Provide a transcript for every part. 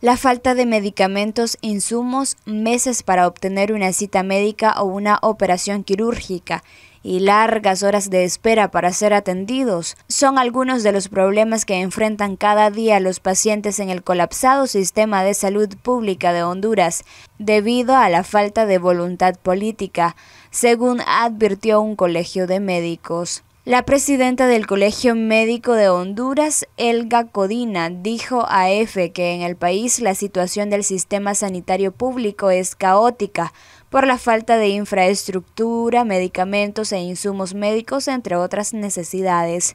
La falta de medicamentos, insumos, meses para obtener una cita médica o una operación quirúrgica y largas horas de espera para ser atendidos son algunos de los problemas que enfrentan cada día los pacientes en el colapsado sistema de salud pública de Honduras debido a la falta de voluntad política, según advirtió un colegio de médicos. La presidenta del Colegio Médico de Honduras, Elga Codina, dijo a EFE que en el país la situación del sistema sanitario público es caótica por la falta de infraestructura, medicamentos e insumos médicos, entre otras necesidades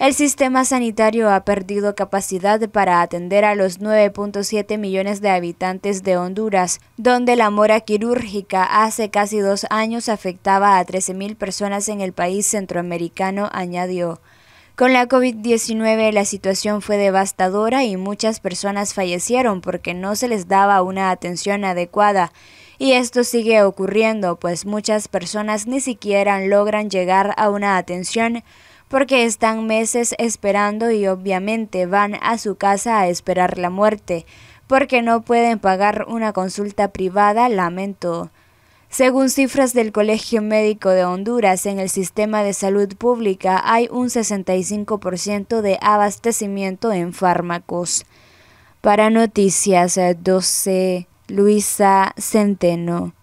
el sistema sanitario ha perdido capacidad para atender a los 9.7 millones de habitantes de Honduras, donde la mora quirúrgica hace casi dos años afectaba a 13.000 personas en el país centroamericano, añadió. Con la COVID-19 la situación fue devastadora y muchas personas fallecieron porque no se les daba una atención adecuada. Y esto sigue ocurriendo, pues muchas personas ni siquiera logran llegar a una atención porque están meses esperando y obviamente van a su casa a esperar la muerte, porque no pueden pagar una consulta privada, lamento. Según cifras del Colegio Médico de Honduras, en el sistema de salud pública hay un 65% de abastecimiento en fármacos. Para Noticias 12, eh, Luisa Centeno.